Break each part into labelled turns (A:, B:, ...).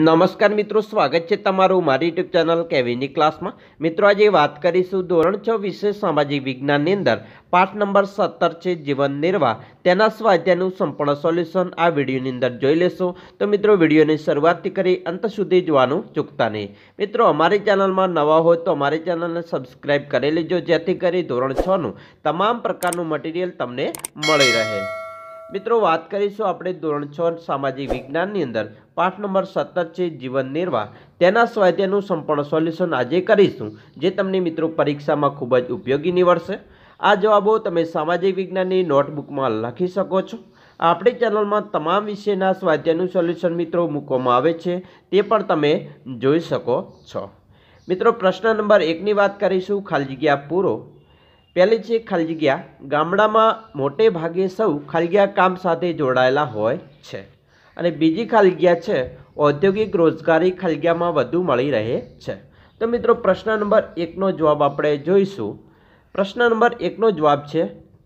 A: નમસ્કાર મિત્રો સ્વાગત છે તમારું મારી યુટ્યુબ ચેનલ કેવીની ક્લાસમાં મિત્રો આજે વાત કરીશું ધોરણ છ વિશે સામાજિક વિજ્ઞાનની અંદર પાઠ નંબર સત્તર છે જીવન નિર્વાહ તેના સ્વાધ્યાયનું સંપૂર્ણ સોલ્યુશન આ વિડીયોની અંદર જોઈ લેશો તો મિત્રો વિડીયોની શરૂઆતથી કરી અંત સુધી જોવાનું ચૂકતા નહીં મિત્રો અમારી ચેનલમાં નવા હોય તો અમારી ચેનલને સબસ્ક્રાઈબ કરી લેજો જેથી કરી ધોરણ છનું તમામ પ્રકારનું મટીરિયલ તમને મળી રહે મિત્રો વાત કરીશું આપણે ધોરણ છ સામાજિક વિજ્ઞાનની અંદર પાઠ નંબર સત્તર છે જીવન નિર્વાહ તેના સ્વાધ્યાયનું સંપૂર્ણ સોલ્યુશન આજે કરીશું જે તમને મિત્રો પરીક્ષામાં ખૂબ જ ઉપયોગી નિવડશે આ જવાબો તમે સામાજિક વિજ્ઞાનની નોટબુકમાં લખી શકો છો આપણી ચેનલમાં તમામ વિષયના સ્વાધ્યાયનું સોલ્યુશન મિત્રો મૂકવામાં આવે છે તે પણ તમે જોઈ શકો છો મિત્રો પ્રશ્ન નંબર એકની વાત કરીશું ખાલી જગ્યા પૂરો પહેલી છે ખાલજગ્યા ગામડામાં મોટે ભાગે સૌ ખાલજગ્યા કામ સાથે જોડાયેલા હોય છે અને બીજી ખાલજગ્યા છે ઔદ્યોગિક રોજગારી ખાલજગ્યામાં વધુ મળી રહે છે તો મિત્રો પ્રશ્ન નંબર એકનો જવાબ આપણે જોઈશું પ્રશ્ન નંબર એકનો જવાબ છે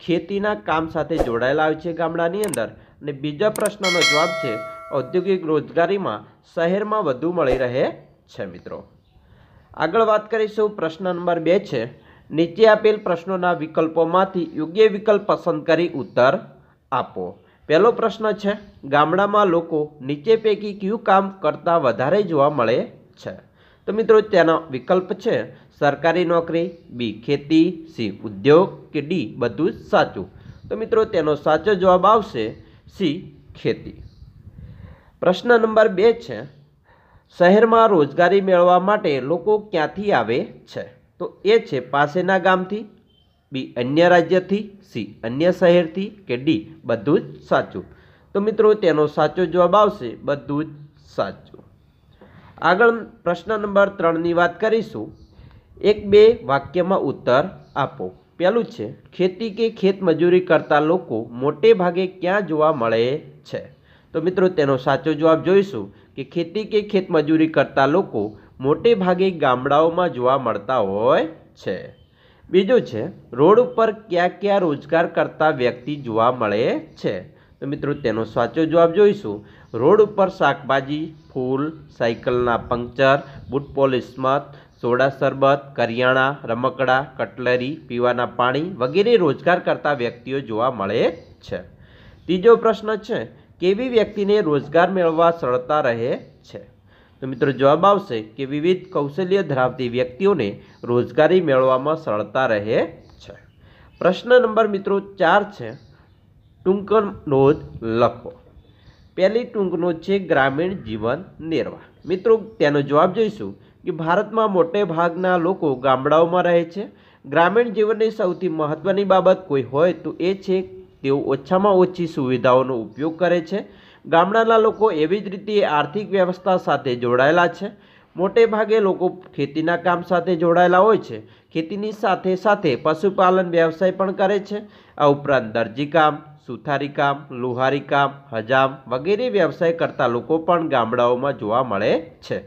A: ખેતીના કામ સાથે જોડાયેલા હોય છે ગામડાની અંદર અને બીજા પ્રશ્નનો જવાબ છે ઔદ્યોગિક રોજગારીમાં શહેરમાં વધુ મળી રહે છે મિત્રો આગળ વાત કરીશું પ્રશ્ન નંબર બે છે નીચે આપેલ પ્રશ્નોના વિકલ્પોમાંથી યોગ્ય વિકલ્પ પસંદ કરી ઉત્તર આપો પહેલો પ્રશ્ન છે ગામડામાં લોકો નીચે પૈકી કયું કામ કરતાં વધારે જોવા મળે છે તો મિત્રો તેનો વિકલ્પ છે સરકારી નોકરી બી ખેતી સી ઉદ્યોગ કે ડી બધું જ સાચું તો મિત્રો તેનો સાચો જવાબ આવશે સી ખેતી પ્રશ્ન નંબર બે છે શહેરમાં રોજગારી મેળવવા માટે લોકો ક્યાંથી આવે છે તો એ છે પાસેના ગામથી બી અન્ય રાજ્યથી સી અન્ય શહેરથી કે ડી બધું જ સાચું તો મિત્રો તેનો સાચો જવાબ આવશે બધું જ સાચું આગળ પ્રશ્ન નંબર ત્રણની વાત કરીશું એક બે વાક્યમાં ઉત્તર આપો પહેલું છે ખેતી કે ખેતમજૂરી કરતા લોકો મોટે ભાગે ક્યાં જોવા મળે છે તો મિત્રો તેનો સાચો જવાબ જોઈશું કે ખેતી કે ખેતમજૂરી કરતા લોકો મોટે ભાગે ગામડાઓમાં જોવા મળતા હોય છે બીજું છે રોડ ઉપર ક્યાં ક્યાં રોજગાર કરતા વ્યક્તિ જોવા મળે છે તો મિત્રો તેનો સાચો જવાબ જોઈશું રોડ ઉપર શાકભાજી ફૂલ સાયકલના પંક્ચર બુટ પોલીસ મત સોડા શરબત કરિયાણા રમકડા કટલરી પીવાના પાણી વગેરે રોજગાર કરતા વ્યક્તિઓ જોવા મળે છે ત્રીજો પ્રશ્ન છે કેવી વ્યક્તિને રોજગાર મેળવવા સરળતા રહે છે તો મિત્રો જવાબ આવશે કે વિવિધ કૌશલ્ય ધરાવતી વ્યક્તિઓને રોજગારી મેળવવામાં સરળતા રહે છે પ્રશ્ન નંબર મિત્રો ચાર છે ટૂંક નોંધ લખો પહેલી ટૂંક નોંધ છે ગ્રામીણ જીવન નિર્વાહ મિત્રો તેનો જવાબ જોઈશું કે ભારતમાં મોટે ભાગના લોકો ગામડાઓમાં રહે છે ગ્રામીણ જીવનની સૌથી મહત્ત્વની બાબત કોઈ હોય તો એ છે તેઓ ઓછામાં ઓછી સુવિધાઓનો ઉપયોગ કરે છે ગામડાના લોકો એવી જ રીતે આર્થિક વ્યવસ્થા સાથે જોડાયેલા છે મોટે ભાગે લોકો ખેતીના કામ સાથે જોડાયેલા હોય છે ખેતીની સાથે સાથે પશુપાલન વ્યવસાય પણ કરે છે આ ઉપરાંત દરજી કામ સુથારી કામ લુહારી કામ હજામ વગેરે વ્યવસાય કરતા લોકો પણ ગામડાઓમાં જોવા મળે છે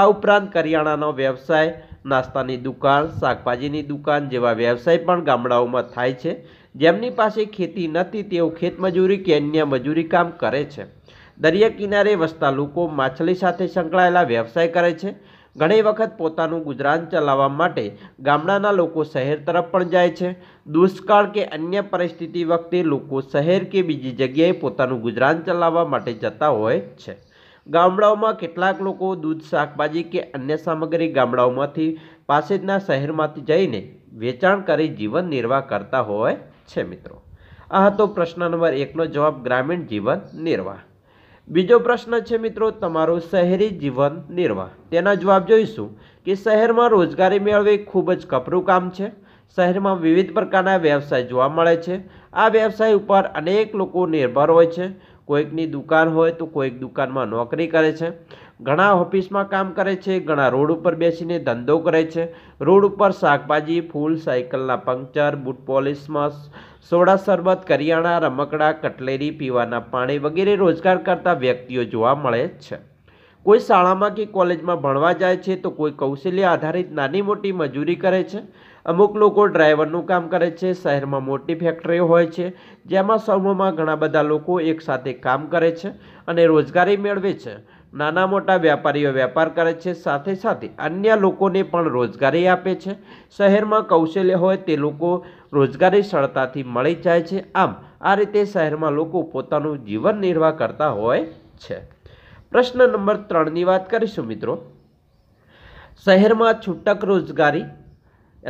A: આ ઉપરાંત કરિયાણાનો વ્યવસાય નાસ્તાની દુકાન શાકભાજીની દુકાન જેવા વ્યવસાય પણ ગામડાઓમાં થાય છે જેમની પાસે ખેતી નથી તેઓ ખેતમજૂરી કે અન્ય મજૂરી કામ કરે છે દરિયા કિનારે વસતા લોકો માછલી સાથે સંકળાયેલા વ્યવસાય કરે છે ઘણી વખત પોતાનું ગુજરાન ચલાવવા માટે ગામડાના લોકો શહેર તરફ પણ જાય છે દુષ્કાળ કે અન્ય પરિસ્થિતિ વખતે લોકો શહેર કે બીજી જગ્યાએ પોતાનું ગુજરાન ચલાવવા માટે જતા હોય છે ગામડાઓમાં કેટલાક લોકો દૂધ શાકભાજી કે અન્ય સામગ્રી ગામડાઓમાંથી પાસેજના શહેરમાંથી જઈને વેચાણ કરી જીવન નિર્વાહ કરતા હોય છે મિત્રો આ તો પ્રશ્ન નંબર એકનો જવાબ ગ્રામીણ જીવન નિર્વાહ બીજો પ્રશ્ન છે મિત્રો તમારું શહેરી જીવન નિર્વાહ તેના જવાબ જોઈશું કે શહેરમાં રોજગારી મેળવવી ખૂબ જ કપરું કામ છે શહેરમાં વિવિધ પ્રકારના વ્યવસાય જોવા મળે છે આ વ્યવસાય ઉપર અનેક લોકો નિર્ભર હોય છે કોઈકની દુકાન હોય તો કોઈક દુકાનમાં નોકરી કરે છે ઘણા ઓફિસમાં કામ કરે છે ઘણા રોડ ઉપર બેસીને ધંધો કરે છે રોડ ઉપર શાકભાજી ફૂલ સાયકલના પંક્ચર બુટ પોલિશમાં સોડા શરબત કરિયાણા રમકડા કટલેરી પીવાના પાણી વગેરે રોજગાર કરતા વ્યક્તિઓ જોવા મળે છે કોઈ શાળામાં કે કોલેજમાં ભણવા જાય છે તો કોઈ કૌશલ્ય આધારિત નાની મોટી મજૂરી કરે છે અમુક લોકો ડ્રાઈવરનું કામ કરે છે શહેરમાં મોટી ફેક્ટરીઓ હોય છે જેમાં સમૂહમાં ઘણા બધા લોકો એકસાથે કામ કરે છે અને રોજગારી મેળવે છે નાના મોટા વેપારીઓ વેપાર કરે છે સાથે સાથે અન્ય લોકોને પણ રોજગારી આપે છે શહેરમાં કૌશલ્ય હોય તે લોકો રોજગારી સરળતાથી મળી જાય છે આમ આ રીતે શહેરમાં લોકો પોતાનું જીવન નિર્વાહ કરતા હોય છે પ્રશ્ન નંબર ત્રણની વાત કરીશું મિત્રો શહેરમાં છૂટક રોજગારી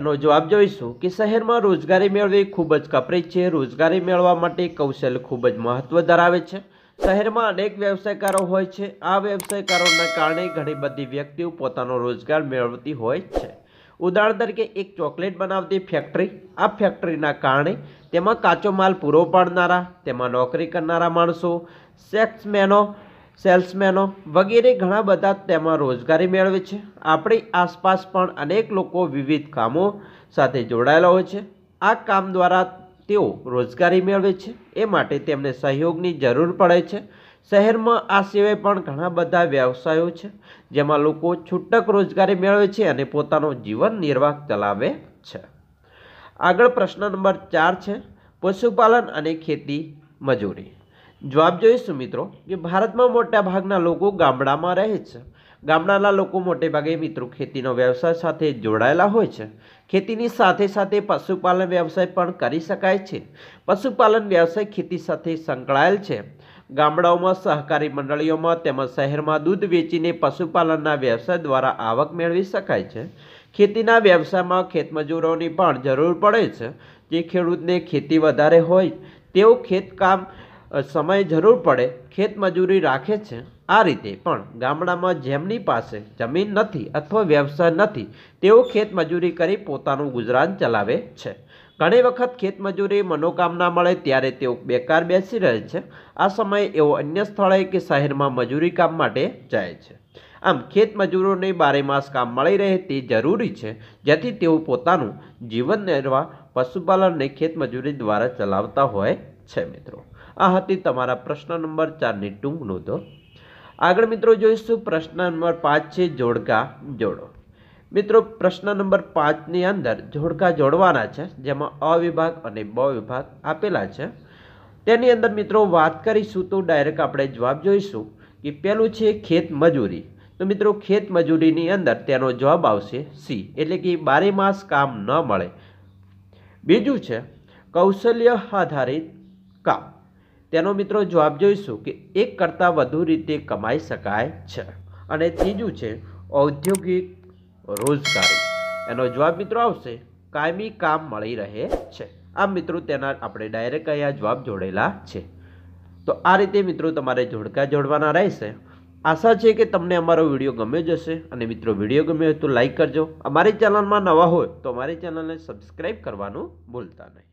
A: એનો જવાબ જોઈશું કે શહેરમાં રોજગારી મેળવવી ખૂબ જ કપરી છે રોજગારી મેળવવા માટે કૌશલ્ય ખૂબ જ મહત્વ ધરાવે છે શહેરમાં અનેક વ્યવસાયકારો હોય છે આ વ્યવસાયકારોના કારણે ઘણી બધી વ્યક્તિઓ પોતાનો રોજગાર મેળવતી હોય છે ઉદાહરણ તરીકે એક ચોકલેટ બનાવતી ફેક્ટરી આ ફેક્ટરીના કારણે તેમાં કાચો માલ પૂરો પાડનારા તેમાં નોકરી કરનારા માણસો સેક્સમેનો સેલ્સમેનો વગેરે ઘણા બધા તેમાં રોજગારી મેળવે છે આપણી આસપાસ પણ અનેક લોકો વિવિધ કામો સાથે જોડાયેલા હોય છે આ કામ દ્વારા તેઓ રોજગારી મેળવે છે એ માટે તેમને સહયોગની જરૂર પડે છે શહેરમાં આ સિવાય પણ ઘણા બધા વ્યવસાયો છે જેમાં લોકો છૂટક રોજગારી મેળવે છે અને પોતાનો જીવન નિર્વાહ ચલાવે છે આગળ પ્રશ્ન નંબર ચાર છે પશુપાલન અને ખેતી મજૂરી જવાબ જોઈશું મિત્રો કે ભારતમાં મોટા ભાગના લોકો ગામડામાં રહે છે ગામડાના લોકો મોટે ભાગે મિત્રો ખેતીનો વ્યવસાય સાથે જોડાયેલા હોય છે ખેતીની સાથે સાથે પશુપાલન વ્યવસાય પણ કરી શકાય છે પશુપાલન વ્યવસાય ખેતી સાથે સંકળાયેલ છે ગામડાઓમાં સહકારી મંડળીઓમાં તેમજ શહેરમાં દૂધ વેચીને પશુપાલનના વ્યવસાય દ્વારા આવક મેળવી શકાય છે ખેતીના વ્યવસાયમાં ખેતમજૂરોની પણ જરૂર પડે છે જે ખેડૂતને ખેતી વધારે હોય તેઓ ખેતકામ સમય જરૂર પડે ખેતમજૂરી રાખે છે આ રીતે પણ ગામડામાં જેમની પાસે જમીન નથી અથવા વ્યવસાય નથી તેઓ ખેતમજૂરી કરી પોતાનું ગુજરાન ચલાવે છે ઘણી વખત ખેતમજૂરી મનોકામના મળે ત્યારે તેઓ બેકાર બેસી રહે છે આ સમયે એઓ અન્ય સ્થળે કે શહેરમાં મજૂરી કામ માટે જાય છે આમ ખેતમજૂરોને બારેમાસ કામ મળી રહે તે જરૂરી છે જેથી તેઓ પોતાનું જીવન નિર્વાહ પશુપાલનને ખેતમજૂરી દ્વારા ચલાવતા હોય છે મિત્રો આ હતી તમારા પ્રશ્ન નંબર ચારની ટૂંક નોંધો આગળ મિત્રો જોઈશું પ્રશ્ન નંબર પાંચ છે જોડકા જોડો મિત્રો પ્રશ્ન નંબર પાંચની અંદર જોડકા જોડવાના છે જેમાં અવિભાગ અને બ વિભાગ આપેલા છે તેની અંદર મિત્રો વાત કરીશું તો ડાયરેક્ટ આપણે જવાબ જોઈશું કે પહેલું છે ખેત મજૂરી તો મિત્રો ખેત મજૂરીની અંદર તેનો જવાબ આવશે સી એટલે કે બારે માસ કામ ન મળે બીજું છે કૌશલ્ય આધારિત કામ તેનો મિત્રો જવાબ જોઈશું કે એક કરતાં વધુ રીતે કમાઈ શકાય છે અને ત્રીજું છે ઔદ્યોગિક રોજગારી એનો જવાબ મિત્રો આવશે કાયમી કામ મળી રહે છે આમ મિત્રો તેના આપણે ડાયરેક્ટ અહીંયા જવાબ જોડેલા છે તો આ રીતે મિત્રો તમારે જોડકા જોડવાના રહેશે આશા છે કે તમને અમારો વિડીયો ગમ્યો જ હશે અને મિત્રો વિડીયો ગમ્યો હોય તો લાઇક કરજો અમારી ચેનલમાં નવા હોય તો અમારી ચેનલને સબસ્ક્રાઈબ કરવાનું ભૂલતા નહીં